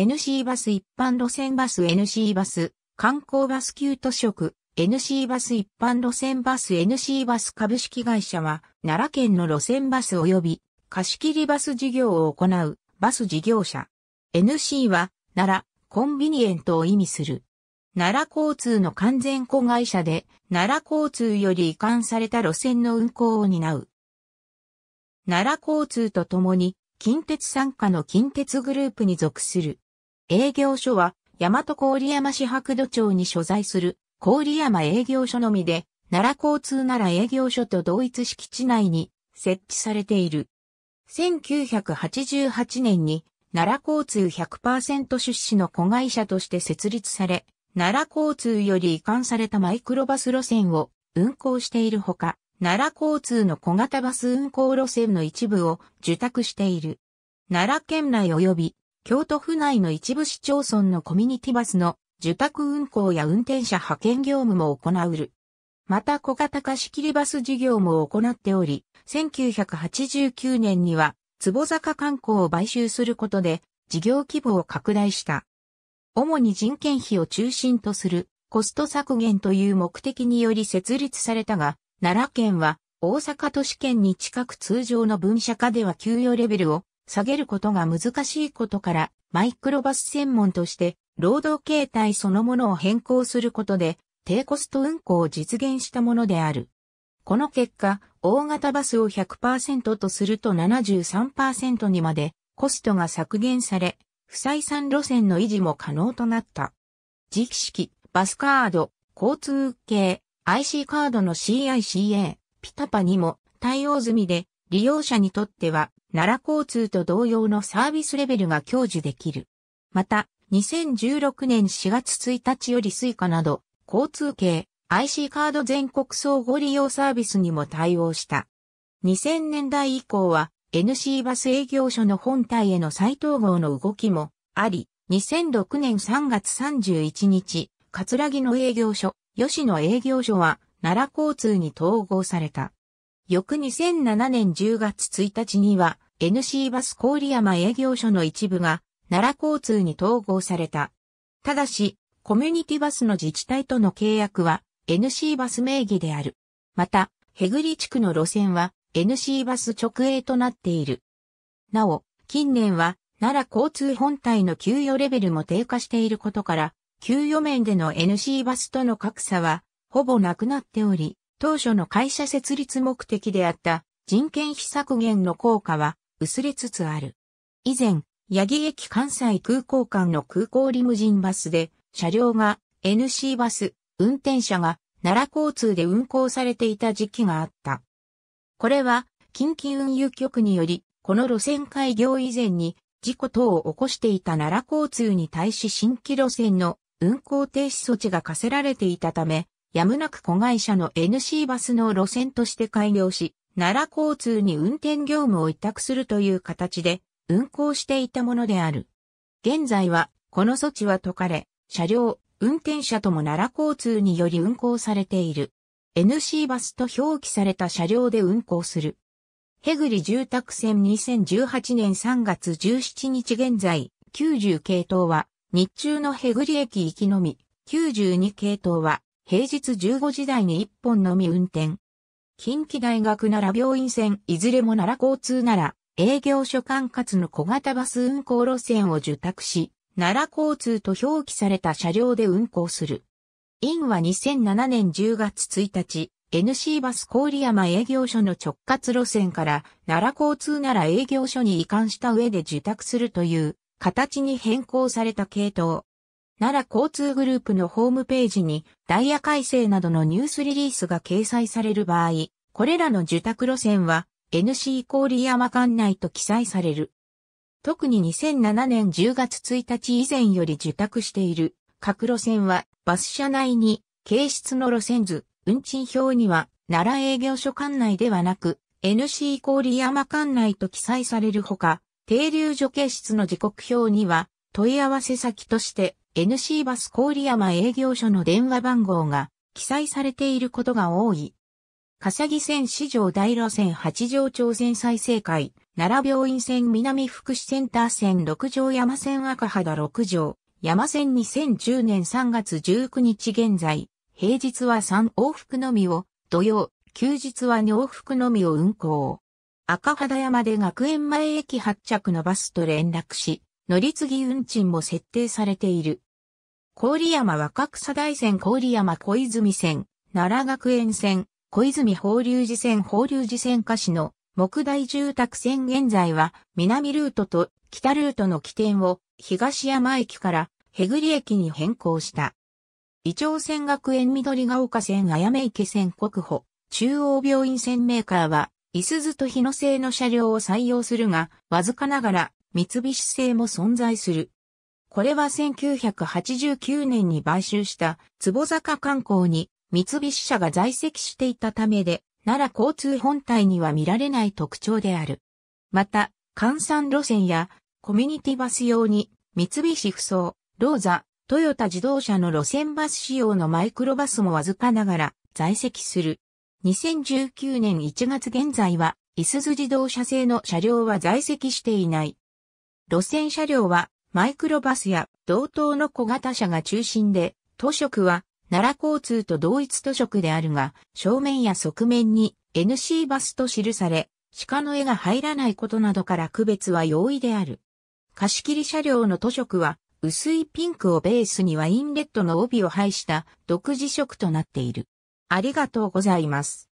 NC バス一般路線バス NC バス、観光バス給都職 NC バス一般路線バス NC バス株式会社は、奈良県の路線バス及び貸切バス事業を行うバス事業者。NC は、奈良、コンビニエントを意味する。奈良交通の完全子会社で、奈良交通より移管された路線の運行を担う。奈良交通とともに、近鉄傘下の近鉄グループに属する。営業所は、大和郡山市白土町に所在する、郡山営業所のみで、奈良交通奈良営業所と同一敷地内に設置されている。1988年に奈良交通100%出資の子会社として設立され、奈良交通より移管されたマイクロバス路線を運行しているほか、奈良交通の小型バス運行路線の一部を受託している。奈良県内及び京都府内の一部市町村のコミュニティバスの受託運行や運転者派遣業務も行うる。また小型貸し切りバス事業も行っており、1989年には、坪坂観光を買収することで、事業規模を拡大した。主に人件費を中心とするコスト削減という目的により設立されたが、奈良県は大阪都市圏に近く通常の分社化では給与レベルを下げることが難しいことから、マイクロバス専門として、労働形態そのものを変更することで、低コスト運行を実現したものである。この結果、大型バスを100%とすると73%にまでコストが削減され、不採算路線の維持も可能となった。時期式、バスカード、交通系、IC カードの CICA、ピタパにも対応済みで、利用者にとっては奈良交通と同様のサービスレベルが享受できる。また、2016年4月1日より Suica など、交通系 IC カード全国総合利用サービスにも対応した。2000年代以降は NC バス営業所の本体への再統合の動きもあり、2006年3月31日、葛城の営業所、吉野営業所は奈良交通に統合された。翌2007年10月1日には NC バス郡山営業所の一部が奈良交通に統合された。ただし、コミュニティバスの自治体との契約は NC バス名義である。また、ヘグリ地区の路線は NC バス直営となっている。なお、近年は奈良交通本体の給与レベルも低下していることから、給与面での NC バスとの格差はほぼなくなっており、当初の会社設立目的であった人件費削減の効果は薄れつつある。以前、八木駅関西空港間の空港リムジンバスで、車両が NC バス、運転者が奈良交通で運行されていた時期があった。これは、近畿運輸局により、この路線開業以前に事故等を起こしていた奈良交通に対し新規路線の運行停止措置が課せられていたため、やむなく子会社の NC バスの路線として開業し、奈良交通に運転業務を委託するという形で運行していたものである。現在は、この措置は解かれ、車両、運転者とも奈良交通により運行されている。NC バスと表記された車両で運行する。ヘグリ住宅線2018年3月17日現在、90系統は、日中のヘグリ駅行きのみ、92系統は、平日15時台に1本のみ運転。近畿大学奈良病院線いずれも奈良交通なら営業所管轄の小型バス運行路線を受託し、奈良交通と表記された車両で運行する。院は2007年10月1日、NC バス郡山営業所の直轄路線から奈良交通なら営業所に移管した上で受託するという形に変更された系統。奈良交通グループのホームページにダイヤ改正などのニュースリリースが掲載される場合、これらの受託路線は NC 郡山管内と記載される。特に2007年10月1日以前より受託している各路線はバス車内に形質の路線図、運賃表には奈良営業所管内ではなく NC 郡山管内と記載されるほか、停留所形質の時刻表には問い合わせ先として NC バス郡山営業所の電話番号が記載されていることが多い。笠木線市場大路線八条町線再生会、奈良病院線南福祉センター線六条山線赤肌六条、山線2010年3月19日現在、平日は3往復のみを、土曜、休日は2往復のみを運行。赤肌山で学園前駅発着のバスと連絡し、乗り継ぎ運賃も設定されている。郡山若草大線郡山小泉線、奈良学園線、小泉法隆寺線法隆寺線下市の木大住宅線現在は南ルートと北ルートの起点を東山駅からへぐり駅に変更した。伊調線学園緑が丘線あやめ池線国保、中央病院線メーカーは、いすずと日野製の車両を採用するが、わずかながら、三菱製も存在する。これは1989年に買収した坪坂観光に三菱社が在籍していたためで、奈良交通本体には見られない特徴である。また、換算路線やコミュニティバス用に三菱不走、ローザ、トヨタ自動車の路線バス仕様のマイクロバスもわずかながら在籍する。2019年1月現在は、いすゞ自動車製の車両は在籍していない。路線車両はマイクロバスや同等の小型車が中心で、図色は奈良交通と同一図色であるが、正面や側面に NC バスと記され、鹿の絵が入らないことなどから区別は容易である。貸切車両の図色は、薄いピンクをベースにワインレッドの帯を配した独自色となっている。ありがとうございます。